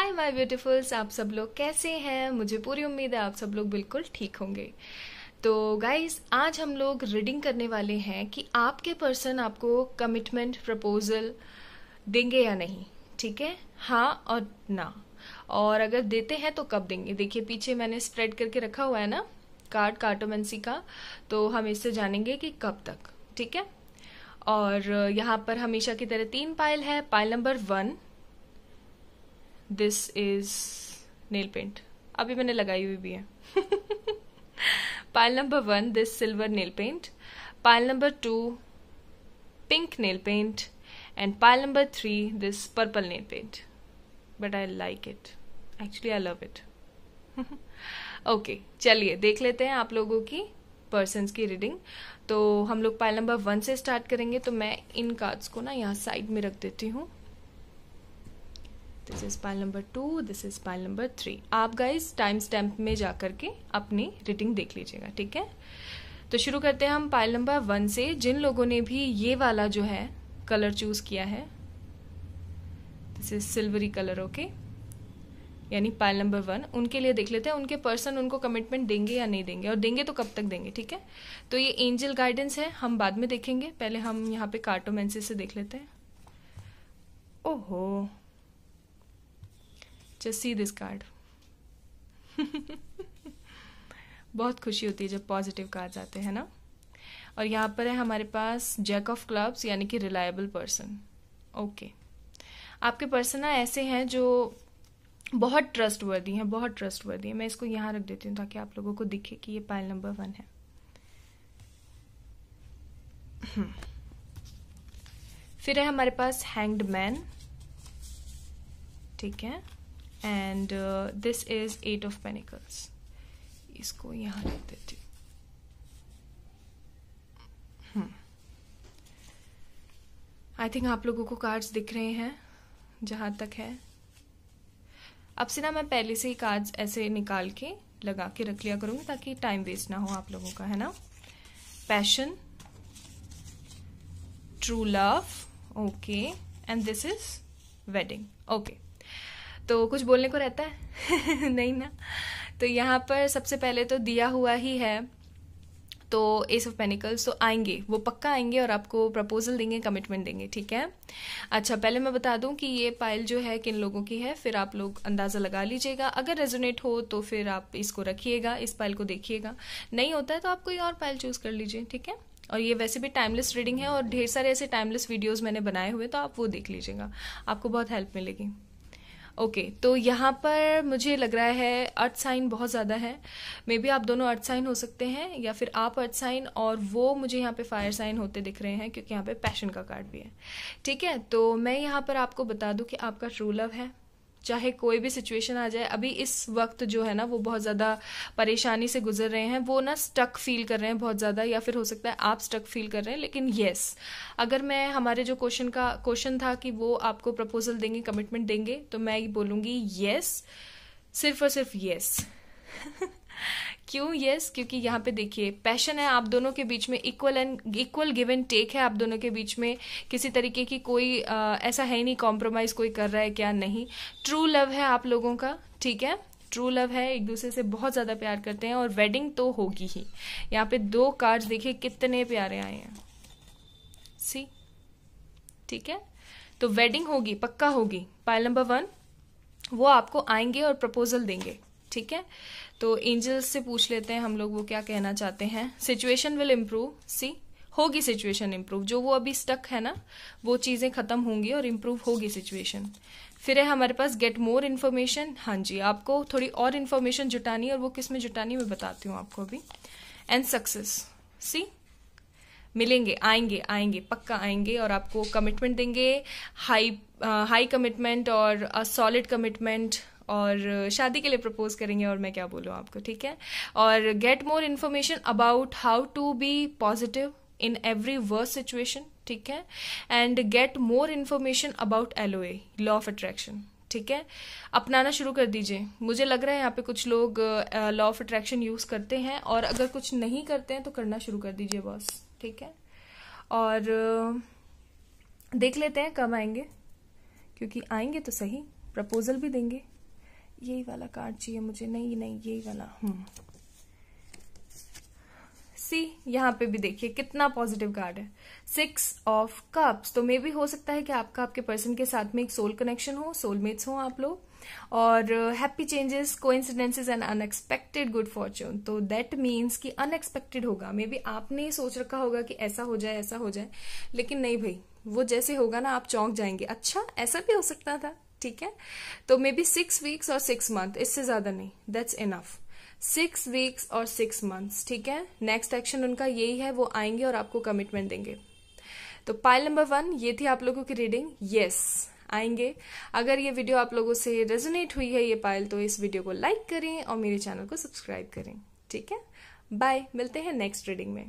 Hi my beautifuls आप सब लोग कैसे हैं मुझे पूरी उम्मीद है आप सब लोग बिल्कुल ठीक होंगे तो गाइज आज हम लोग रीडिंग करने वाले हैं कि आपके पर्सन आपको कमिटमेंट प्रपोजल देंगे या नहीं ठीक है हाँ और ना और अगर देते हैं तो कब देंगे देखिए पीछे मैंने स्प्रेड करके रखा हुआ है ना कार्ड कार्टोमेंसी का तो हम इससे जानेंगे कि कब तक ठीक है और यहाँ पर हमेशा की तरह तीन पाइल है pile number one this is nail paint अभी मैंने लगाई हुई भी है pile number one this silver nail paint pile number two pink nail paint and pile number three this purple nail paint but I like it actually I love it okay चलिए देख लेते हैं आप लोगों की पर्सन की reading तो हम लोग पाइल नंबर वन से स्टार्ट करेंगे तो मैं इन कार्ड्स को ना यहाँ साइड में रख देती हूँ this is pile number two this is pile number three आप गाइज टाइम स्टैम्प में जा करके अपनी रीडिंग देख लीजिएगा ठीक है तो शुरू करते हैं हम पाइल नंबर वन से जिन लोगों ने भी ये वाला जो है कलर चूज किया है this is silvery colour okay यानी पाइल नंबर वन उनके लिए देख लेते हैं उनके पर्सन उनको कमिटमेंट देंगे या नहीं देंगे और देंगे तो कब तक देंगे ठीक है तो ये एंजल गाइडेंस है हम बाद में देखेंगे पहले हम यहाँ पे कार्टोमेंसिस से देख लेते हैं ओहो जस्ट सी दिस कार्ड बहुत खुशी होती है जब पॉजिटिव कार्ड आते हैं ना और यहाँ पर है हमारे पास जैक ऑफ क्लब्स यानी कि रिलायबल पर्सन ओके आपके पर्सन ऐसे हैं जो बहुत ट्रस्ट वर्दी हैं बहुत ट्रस्ट वर्दी हैं मैं इसको यहाँ रख देती हूँ ताकि आप लोगों को दिखे कि ये पाइल नंबर वन है फिर है हमारे पास हैंग्ड मैन ठीक है and this is eight of pentacles इसको यहाँ रख देती हूँ आई हम्म। थिंक आप लोगों को कार्ड्स दिख रहे हैं जहाँ तक है अब से ना मैं पहले से ही कार्ड्स ऐसे निकाल के लगा के रख लिया करूँगी ताकि टाइम वेस्ट ना हो आप लोगों का है ना passion true love okay and this is wedding okay तो कुछ बोलने को रहता है नहीं ना तो यहाँ पर सबसे पहले तो दिया हुआ ही है तो एस ऑफ पेनिकल्स तो आएंगे वो पक्का आएंगे और आपको प्रपोजल देंगे कमिटमेंट देंगे ठीक है अच्छा पहले मैं बता दूं कि ये पाइल जो है किन लोगों की है फिर आप लोग अंदाज़ा लगा लीजिएगा अगर रेजोनेट हो तो फिर आप इसको रखिएगा इस पाइल को देखिएगा नहीं होता है तो आप कोई और पाइल चूज़ कर लीजिए ठीक है और ये वैसे भी टाइमलेस रीडिंग है और ढेर सारे ऐसे टाइमलेस वीडियोज़ मैंने बनाए हुए तो आप वो देख लीजिएगा आपको बहुत हेल्प मिलेगी ओके okay, तो यहाँ पर मुझे लग रहा है अर्थ साइन बहुत ज़्यादा है मे बी आप दोनों अर्थ साइन हो सकते हैं या फिर आप अर्थ साइन और वो मुझे यहाँ पे फायर साइन होते दिख रहे हैं क्योंकि यहाँ पे पैशन का कार्ड भी है ठीक है तो मैं यहाँ पर आपको बता दूँ कि आपका ट्रू लव है चाहे कोई भी सिचुएशन आ जाए अभी इस वक्त जो है ना वो बहुत ज़्यादा परेशानी से गुजर रहे हैं वो ना स्टक फील कर रहे हैं बहुत ज़्यादा या फिर हो सकता है आप स्टक फील कर रहे हैं लेकिन येस अगर मैं हमारे जो क्वेश्चन का क्वेश्चन था कि वो आपको प्रपोजल देंगे कमिटमेंट देंगे तो मैं ये बोलूंगी यस सिर्फ और सिर्फ यस क्यों यस yes, क्योंकि यहाँ पे देखिए पैशन है आप दोनों के बीच में equal and equal give and take है आप दोनों के बीच में किसी तरीके की कोई आ, ऐसा है नहीं कॉम्प्रोमाइज कोई कर रहा है क्या नहीं ट्रू लव है आप लोगों का ठीक है ट्रू लव है एक दूसरे से बहुत ज़्यादा प्यार करते हैं और वेडिंग तो होगी ही यहाँ पे दो कार्ड देखिए कितने प्यारे आए हैं सी ठीक है तो वेडिंग होगी पक्का होगी पाइल नंबर वन वो आपको आएंगे और प्रपोजल देंगे ठीक है तो एंजल्स से पूछ लेते हैं हम लोग वो क्या कहना चाहते हैं सिचुएशन विल इम्प्रूव सी होगी सिचुएशन इम्प्रूव जो वो अभी स्टक है ना वो चीज़ें खत्म होंगी और इम्प्रूव होगी सिचुएशन फिर है हमारे पास गेट मोर इन्फॉर्मेशन हाँ जी आपको थोड़ी और इन्फॉर्मेशन जुटानी है और वो किस में जुटानी मैं बताती हूँ आपको अभी एंड सक्सेस सी मिलेंगे आएंगे आएंगे पक्का आएंगे और आपको कमिटमेंट देंगे हाई हाई कमिटमेंट और सॉलिड कमिटमेंट और शादी के लिए प्रपोज करेंगे और मैं क्या बोलूँ आपको ठीक है और get more information about how to be positive in every worse situation ठीक है and get more information about O A law of attraction ठीक है अपनाना शुरू कर दीजिए मुझे लग रहा है यहाँ पे कुछ लोग लॉ ऑफ अट्रैक्शन यूज करते हैं और अगर कुछ नहीं करते हैं तो करना शुरू कर दीजिए बॉस ठीक है और uh, देख लेते हैं कब आएंगे क्योंकि आएंगे तो सही प्रपोजल भी देंगे यही वाला कार्ड चाहिए मुझे नहीं नहीं यही वाला हम्म सी यहाँ पे भी देखिए कितना पॉजिटिव कार्ड है सिक्स ऑफ कप्स तो मे भी हो सकता है कि आपका आपके पर्सन के साथ में एक सोल कनेक्शन हो सोलमेट्स हो आप लोग और हैप्पी चेंजेस को incidences and unexpected good fortune तो दैट मीन्स कि अनएक्सपेक्टेड होगा मे बी आपने सोच रखा होगा कि ऐसा हो जाए ऐसा हो जाए लेकिन नहीं भाई वो जैसे होगा ना आप चौंक जाएंगे अच्छा ऐसा भी हो सकता था ठीक है तो मे बी सिक्स वीक्स और सिक्स मंथ इससे ज्यादा नहीं दैट्स इनफ सिक्स वीक्स और सिक्स मंथ्स ठीक है नेक्स्ट एक्शन उनका यही है वो आएंगे और आपको कमिटमेंट देंगे तो पाइल नंबर वन ये थी आप लोगों की रीडिंग यस आएंगे अगर ये वीडियो आप लोगों से रेजोनेट हुई है ये पाइल तो इस वीडियो को लाइक करें और मेरे चैनल को सब्सक्राइब करें ठीक है बाय मिलते हैं नेक्स्ट रीडिंग में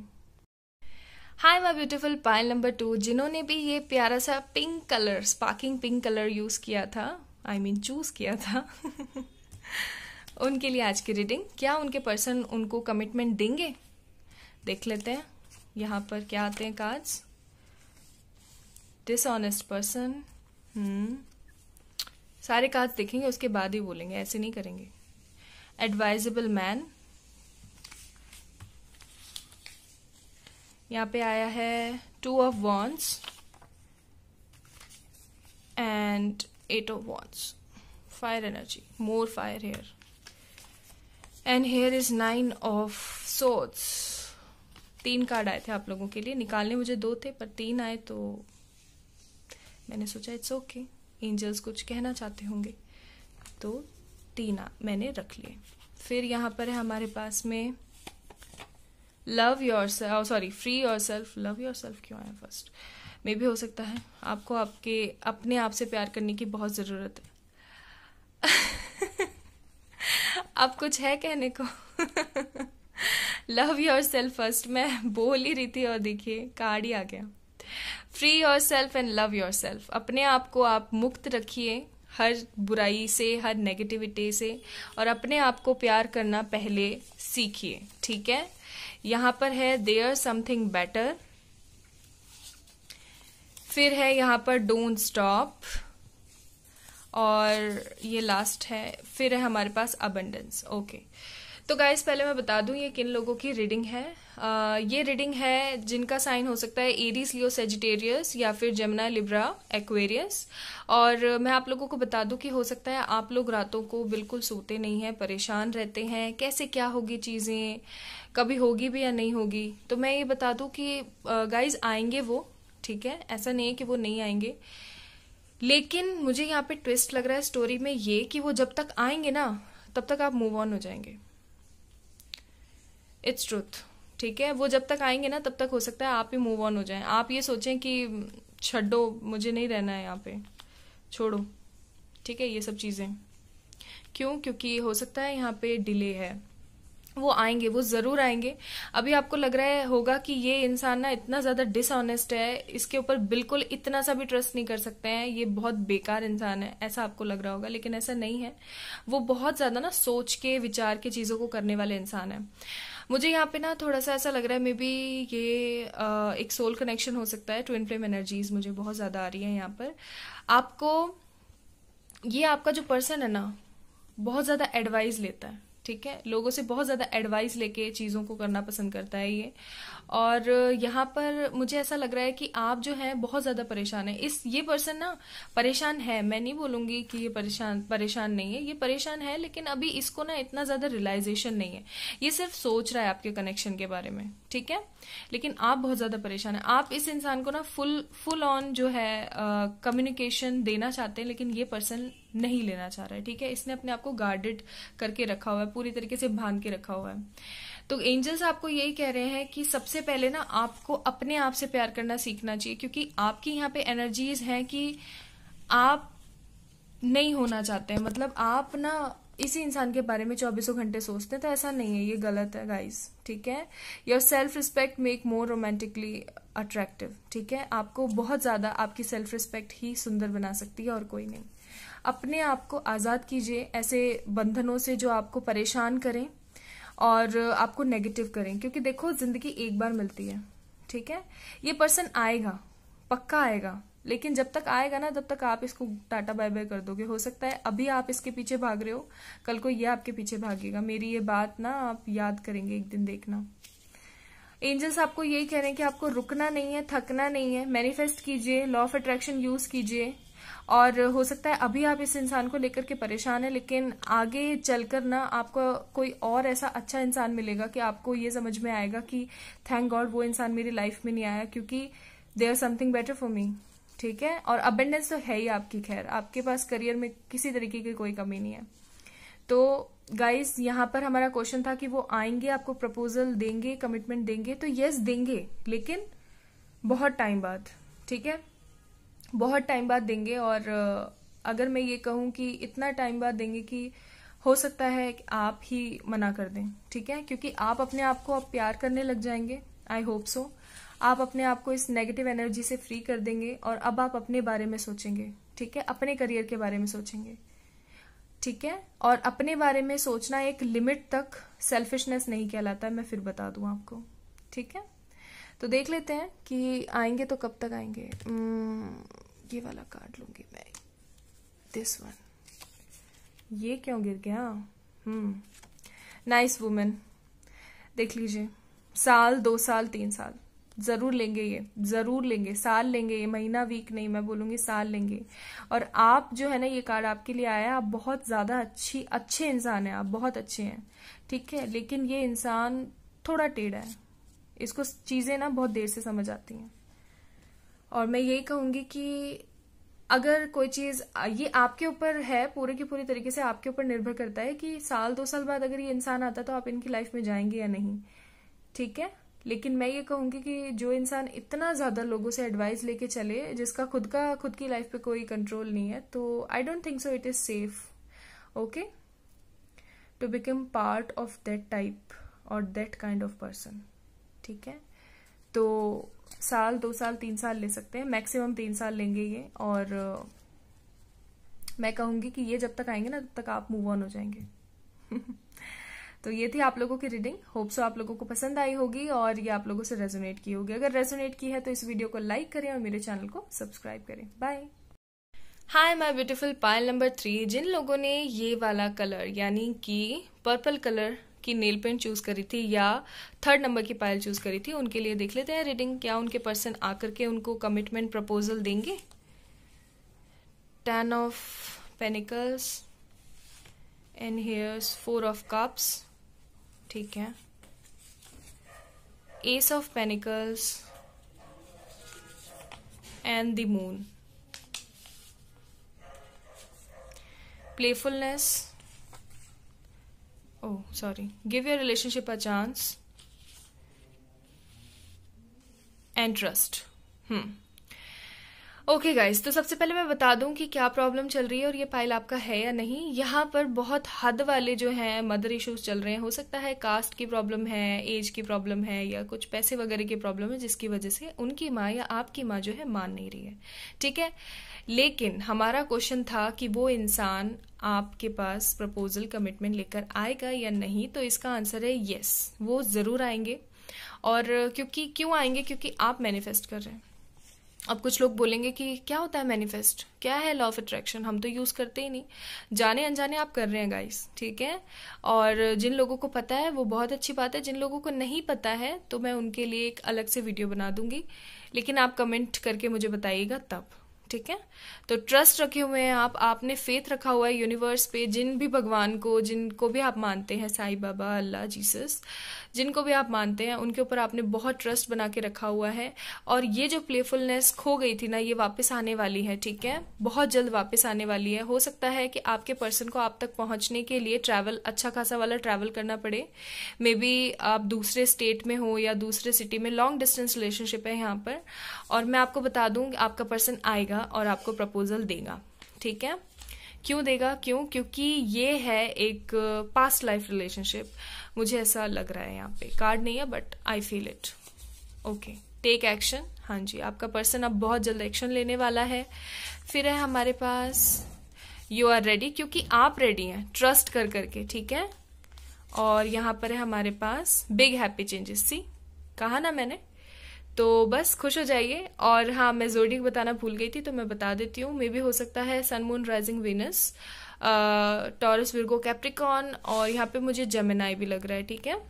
hi my beautiful pile number two जिन्होंने भी ये प्यारा सा pink colour sparking pink colour use किया था आई मीन चूज किया था उनके लिए आज की रीडिंग क्या उनके पर्सन उनको कमिटमेंट देंगे देख लेते हैं यहाँ पर क्या आते हैं कार्ड्स डिसऑनेस्ट पर्सन सारे कार्ड देखेंगे उसके बाद ही बोलेंगे ऐसे नहीं करेंगे एडवाइजेबल मैन यहाँ पे आया है two of wands and eight of wands fire energy more fire here and here is nine of swords तीन कार्ड आए थे आप लोगों के लिए निकालने मुझे दो थे पर तीन आए तो मैंने सोचा इट्स ओके एंजल्स कुछ कहना चाहते होंगे तो तीन मैंने रख लिए फिर यहाँ पर है हमारे पास में love your sorry free yourself love yourself क्यों आया फर्स्ट मे भी हो सकता है आपको आपके अपने आप से प्यार करने की बहुत ज़रूरत है आप कुछ है कहने को लव योर सेल्फ फर्स्ट मैं बोल ही रही थी और देखिए कार्ड ही आ गया free yourself and love yourself अपने आप को आप मुक्त रखिए हर बुराई से हर नेगेटिविटी से और अपने आप को प्यार करना पहले सीखिए ठीक है यहां पर है देयर समथिंग बेटर फिर है यहां पर डोंट स्टॉप और ये लास्ट है फिर है हमारे पास अबंडेंस ओके okay. तो गाइस पहले मैं बता दूं ये किन लोगों की रीडिंग है आ, ये रीडिंग है जिनका साइन हो सकता है एरीज लियो सेजिटेरियस या फिर जमुना लिब्रा एक्वेरियस और मैं आप लोगों को बता दूं कि हो सकता है आप लोग रातों को बिल्कुल सोते नहीं हैं परेशान रहते हैं कैसे क्या होगी चीज़ें कभी होगी भी या नहीं होगी तो मैं ये बता दूं कि गाइज आएंगे वो ठीक है ऐसा नहीं है कि वो नहीं आएंगे लेकिन मुझे यहाँ पे ट्विस्ट लग रहा है स्टोरी में ये कि वो जब तक आएंगे ना तब तक आप मूव ऑन हो जाएंगे इट्स ट्रूथ ठीक है वो जब तक आएंगे ना तब तक हो सकता है आप ही मूव ऑन हो जाएं आप ये सोचें कि छड्डो मुझे नहीं रहना है यहाँ पे छोड़ो ठीक है ये सब चीज़ें क्यों क्योंकि हो सकता है यहाँ पे डिले है वो आएंगे वो ज़रूर आएंगे अभी आपको लग रहा है होगा कि ये इंसान ना इतना ज़्यादा डिसऑनेस्ट है इसके ऊपर बिल्कुल इतना सा भी ट्रस्ट नहीं कर सकते हैं ये बहुत बेकार इंसान है ऐसा आपको लग रहा होगा लेकिन ऐसा नहीं है वो बहुत ज़्यादा ना सोच के विचार के चीज़ों को करने वाले इंसान है मुझे यहाँ पे ना थोड़ा सा ऐसा लग रहा है मे बी ये आ, एक सोल कनेक्शन हो सकता है ट्विन फ्लेम एनर्जीज मुझे बहुत ज़्यादा आ रही है यहाँ पर आपको ये आपका जो पर्सन है ना बहुत ज़्यादा एडवाइस लेता है ठीक है लोगों से बहुत ज़्यादा एडवाइस लेके चीज़ों को करना पसंद करता है ये और यहाँ पर मुझे ऐसा लग रहा है कि आप जो हैं बहुत ज़्यादा परेशान है इस ये पर्सन ना परेशान है मैं नहीं बोलूंगी कि ये परेशान परेशान नहीं है ये परेशान है लेकिन अभी इसको ना इतना ज़्यादा रियलाइजेशन नहीं है ये सिर्फ सोच रहा है आपके कनेक्शन के बारे में ठीक है लेकिन आप बहुत ज़्यादा परेशान है आप इस इंसान को ना फुल फुल ऑन जो है कम्युनिकेशन देना चाहते हैं लेकिन ये पर्सन नहीं लेना चाह रहा है ठीक है इसने अपने आप को गार्डेड करके रखा हुआ है पूरी तरीके से बांध के रखा हुआ है तो एंजल्स आपको यही कह रहे हैं कि सबसे पहले ना आपको अपने आप से प्यार करना सीखना चाहिए क्योंकि आपकी यहाँ पे एनर्जीज हैं कि आप नहीं होना चाहते हैं मतलब आप ना इसी इंसान के बारे में चौबीसों घंटे सोचते हैं तो ऐसा नहीं है ये गलत है गाइस ठीक है your self respect make more romantically attractive ठीक है आपको बहुत ज़्यादा आपकी सेल्फ रिस्पेक्ट ही सुंदर बना सकती है और कोई नहीं अपने आप को आज़ाद कीजिए ऐसे बंधनों से जो आपको परेशान करें और आपको नेगेटिव करें क्योंकि देखो जिंदगी एक बार मिलती है ठीक है ये पर्सन आएगा पक्का आएगा लेकिन जब तक आएगा ना तब तक आप इसको टाटा बाय बाय कर दोगे हो सकता है अभी आप इसके पीछे भाग रहे हो कल को ये आपके पीछे भागेगा मेरी ये बात ना आप याद करेंगे एक दिन देखना एंजल्स आपको यही कह रहे हैं कि आपको रुकना नहीं है थकना नहीं है मैनिफेस्ट कीजिए लॉ ऑफ अट्रैक्शन यूज कीजिए और हो सकता है अभी आप इस इंसान को लेकर के परेशान है लेकिन आगे चलकर ना आपको कोई और ऐसा अच्छा इंसान मिलेगा कि आपको ये समझ में आएगा कि थैंक गॉड वो इंसान मेरी लाइफ में नहीं आया क्योंकि they are something better for me ठीक है और अबेंडेंस तो है ही आपकी खैर आपके पास करियर में किसी तरीके की कोई कमी नहीं है तो गाइज यहां पर हमारा क्वेश्चन था कि वो आएंगे आपको प्रपोजल देंगे कमिटमेंट देंगे तो यस देंगे लेकिन बहुत टाइम बाद ठीक है बहुत टाइम बाद देंगे और अगर मैं ये कहूँ कि इतना टाइम बाद देंगे कि हो सकता है कि आप ही मना कर दें ठीक है क्योंकि आप अपने आप को आप प्यार करने लग जाएंगे आई होप सो आप अपने आप को इस नेगेटिव एनर्जी से फ्री कर देंगे और अब आप अपने बारे में सोचेंगे ठीक है अपने करियर के बारे में सोचेंगे ठीक है और अपने बारे में सोचना एक लिमिट तक सेल्फिशनेस नहीं कहलाता मैं फिर बता दूं आपको ठीक है तो देख लेते हैं कि आएंगे तो कब तक आएंगे ये वाला कार्ड लूंगी मैं दिस वन ये क्यों गिर गया हम्म नाइस वुमेन देख लीजिए साल दो साल तीन साल ज़रूर लेंगे ये ज़रूर लेंगे साल लेंगे ये महीना वीक नहीं मैं बोलूंगी साल लेंगे और आप जो है ना ये कार्ड आपके लिए आया है आप बहुत ज़्यादा अच्छी अच्छे इंसान हैं आप बहुत अच्छे हैं ठीक है लेकिन ये इंसान थोड़ा टेढ़ा है इसको चीज़ें ना बहुत देर से समझ आती हैं और मैं यही कहूँगी कि अगर कोई चीज़ ये आपके ऊपर है पूरे की पूरी तरीके से आपके ऊपर निर्भर करता है कि साल दो साल बाद अगर ये इंसान आता तो आप इनकी लाइफ में जाएंगे या नहीं ठीक है लेकिन मैं ये कहूँगी कि जो इंसान इतना ज़्यादा लोगों से एडवाइस लेके चले जिसका खुद का खुद की लाइफ पे कोई कंट्रोल नहीं है तो I don't think so it is safe okay to become part of that type और दैट काइंड ऑफ पर्सन ठीक है तो साल दो साल तीन साल ले सकते हैं मैक्सिमम तीन साल लेंगे ये और मैं कहूंगी कि ये जब तक आएंगे ना तब तक आप मूव ऑन हो जाएंगे तो ये थी आप लोगों की रीडिंग होप सो आप लोगों को पसंद आई होगी और ये आप लोगों से रेजोनेट की होगी अगर रेजोनेट की है तो इस वीडियो को लाइक करें और मेरे चैनल को सब्सक्राइब करें bye hi my beautiful pile number three जिन लोगों ने ये वाला कलर यानी कि पर्पल कलर की नेल पेंट चूज करी थी या थर्ड नंबर की पायल चूज करी थी उनके लिए देख लेते हैं रीडिंग क्या उनके पर्सन आकर के उनको कमिटमेंट प्रपोजल देंगे ten of pentacles and here's four of cups ठीक है ace of pentacles and the moon playfulness oh sorry give your relationship a chance and trust okay guys तो सबसे पहले मैं बता दूं कि क्या प्रॉब्लम चल रही है और ये फाइल आपका है या नहीं यहाँ पर बहुत हद वाले जो हैं मदर इश्यूज चल रहे हैं हो सकता है कास्ट की प्रॉब्लम है एज की प्रॉब्लम है या कुछ पैसे वगैरह की प्रॉब्लम है जिसकी वजह से उनकी माँ या आपकी माँ जो है मान नहीं रही है ठीक है लेकिन हमारा क्वेश्चन था कि वो इंसान आपके पास प्रपोजल कमिटमेंट लेकर आएगा या नहीं तो इसका आंसर है यस वो ज़रूर आएंगे और क्योंकि क्यों आएंगे क्योंकि आप मैनिफेस्ट कर रहे हैं अब कुछ लोग बोलेंगे कि क्या होता है मैनिफेस्ट क्या है लॉ ऑफ अट्रैक्शन हम तो यूज़ करते ही नहीं जाने अनजाने आप कर रहे हैं गाइस ठीक है और जिन लोगों को पता है वो बहुत अच्छी बात है जिन लोगों को नहीं पता है तो मैं उनके लिए एक अलग से वीडियो बना दूंगी लेकिन आप कमेंट करके मुझे बताइएगा तब ठीक है तो ट्रस्ट रखे हुए हैं आप आपने फेथ रखा हुआ है यूनिवर्स पे जिन भी भगवान को जिनको भी आप मानते हैं साई बाबा अल्लाह जीसस जिनको भी आप मानते हैं उनके ऊपर आपने बहुत ट्रस्ट बना के रखा हुआ है और ये जो प्लेफुलनेस खो गई थी ना ये वापस आने वाली है ठीक है बहुत जल्द वापस आने वाली है हो सकता है कि आपके पर्सन को आप तक पहुंचने के लिए ट्रैवल अच्छा खासा वाला ट्रैवल करना पड़े मे बी आप दूसरे स्टेट में हो या दूसरे सिटी में लॉन्ग डिस्टेंस रिलेशनशिप है यहाँ पर और मैं आपको बता दूँ आपका पर्सन आएगा जाएगा और आपको प्रपोजल देगा ठीक है क्यों देगा क्यों क्योंकि ये है एक पास्ट लाइफ रिलेशनशिप मुझे ऐसा लग रहा है यहाँ पे कार्ड नहीं है but I feel it okay take action हाँ जी आपका पर्सन अब बहुत जल्द एक्शन लेने वाला है फिर है हमारे पास यू आर रेडी क्योंकि आप रेडी हैं ट्रस्ट कर करके ठीक है और यहाँ पर है हमारे पास बिग हैप्पी चेंजेस सी कहा ना मैंने तो बस खुश हो जाइए और हाँ मैं जोडिक बताना भूल गई थी तो मैं बता देती हूँ मे भी हो सकता है sun moon rising Venus Taurus Virgo Capricorn और यहाँ पे मुझे जमेनाई भी लग रहा है ठीक है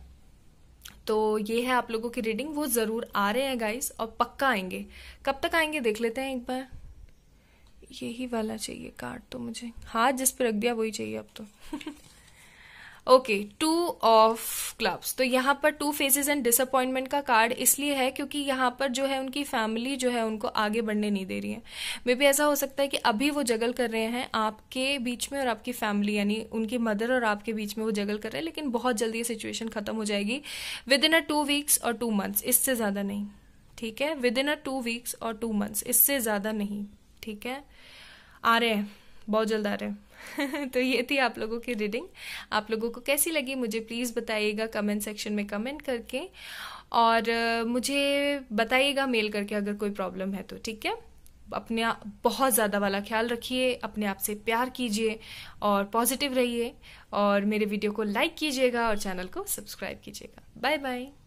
तो ये है आप लोगों की रीडिंग वो ज़रूर आ रहे हैं गाइस और पक्का आएंगे कब तक आएंगे देख लेते हैं एक बार यही वाला चाहिए कार्ड तो मुझे हाँ जिस पर रख दिया वही चाहिए अब तो ओके टू ऑफ क्लब्स तो यहाँ पर टू फेजेस एंड डिसअपॉइंटमेंट का कार्ड इसलिए है क्योंकि यहाँ पर जो है उनकी फैमिली जो है उनको आगे बढ़ने नहीं दे रही है मे भी ऐसा हो सकता है कि अभी वो जगल कर रहे हैं आपके बीच में और आपकी फैमिली यानी उनकी मदर और आपके बीच में वो जगल कर रहे हैं लेकिन बहुत जल्दी ये सिचुएशन खत्म हो जाएगी within a two weeks और टू मंथ्स इससे ज़्यादा नहीं ठीक है within a two weeks और टू मंथ्स इससे ज़्यादा नहीं ठीक है आ रहे हैं बहुत जल्द आ रहे हैं तो ये थी आप लोगों की रीडिंग आप लोगों को कैसी लगी मुझे प्लीज़ बताइएगा कमेंट सेक्शन में कमेंट करके और मुझे बताइएगा मेल करके अगर कोई प्रॉब्लम है तो ठीक है अपने बहुत ज़्यादा वाला ख्याल रखिए अपने आप से प्यार कीजिए और पॉजिटिव रहिए और मेरे वीडियो को लाइक कीजिएगा और चैनल को सब्सक्राइब कीजिएगा बाय बाय